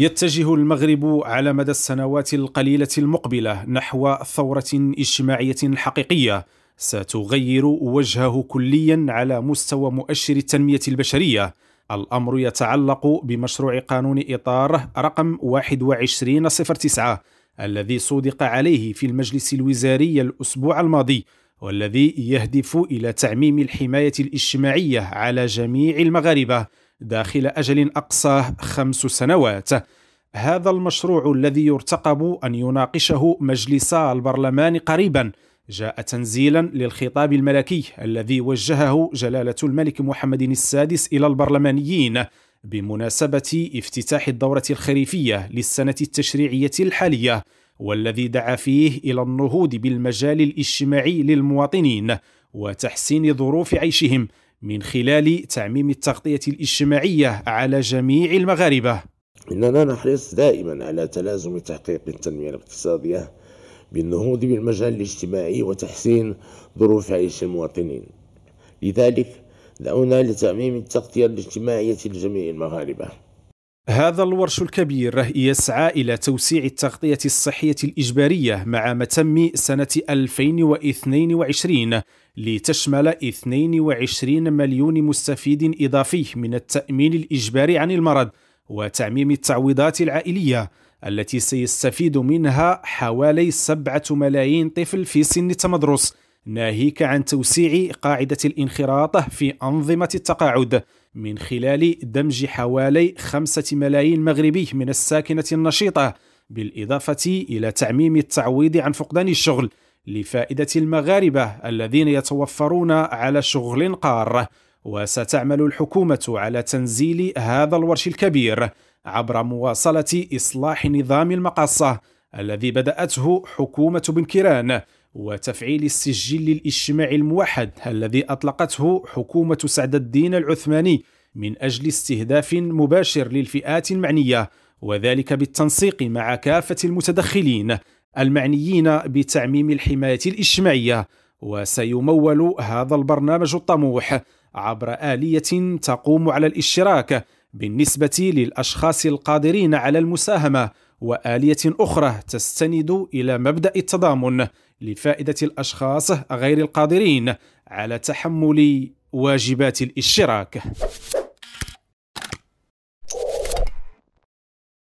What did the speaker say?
يتجه المغرب على مدى السنوات القليلة المقبلة نحو ثورة اجتماعية حقيقية ستغير وجهه كليا على مستوى مؤشر التنمية البشرية الأمر يتعلق بمشروع قانون إطار رقم 2109 الذي صودق عليه في المجلس الوزاري الأسبوع الماضي والذي يهدف إلى تعميم الحماية الاجتماعية على جميع المغاربة داخل أجل أقصاه خمس سنوات هذا المشروع الذي يرتقب أن يناقشه مجلس البرلمان قريباً جاء تنزيلا للخطاب الملكي الذي وجهه جلالة الملك محمد السادس إلى البرلمانيين بمناسبة افتتاح الدورة الخريفية للسنة التشريعية الحالية والذي دعا فيه إلى النهوض بالمجال الاجتماعي للمواطنين وتحسين ظروف عيشهم من خلال تعميم التغطية الاجتماعية على جميع المغاربة إننا نحرص دائما على تلازم تحقيق التنمية الاقتصادية بالنهوض بالمجال الاجتماعي وتحسين ظروف عيش المواطنين لذلك دعونا لتعميم التغطية الاجتماعية لجميع المغاربة هذا الورش الكبير يسعى إلى توسيع التغطية الصحية الإجبارية مع متم سنة 2022 لتشمل 22 مليون مستفيد إضافي من التأمين الإجباري عن المرض وتعميم التعويضات العائلية التي سيستفيد منها حوالي 7 ملايين طفل في سن التمدرس ناهيك عن توسيع قاعدة الانخراط في أنظمة التقاعد من خلال دمج حوالي خمسة ملايين مغربي من الساكنة النشيطة بالإضافة إلى تعميم التعويض عن فقدان الشغل لفائدة المغاربة الذين يتوفرون على شغل قار وستعمل الحكومة على تنزيل هذا الورش الكبير عبر مواصلة إصلاح نظام المقاصة الذي بدأته حكومة بن كيران وتفعيل السجل الاجتماعي الموحد الذي أطلقته حكومة سعد الدين العثماني من أجل استهداف مباشر للفئات المعنية وذلك بالتنسيق مع كافة المتدخلين المعنيين بتعميم الحماية الاجتماعية وسيمول هذا البرنامج الطموح عبر آلية تقوم على الاشتراك بالنسبة للأشخاص القادرين على المساهمة واليه اخرى تستند الى مبدا التضامن لفائده الاشخاص غير القادرين على تحمل واجبات الاشتراك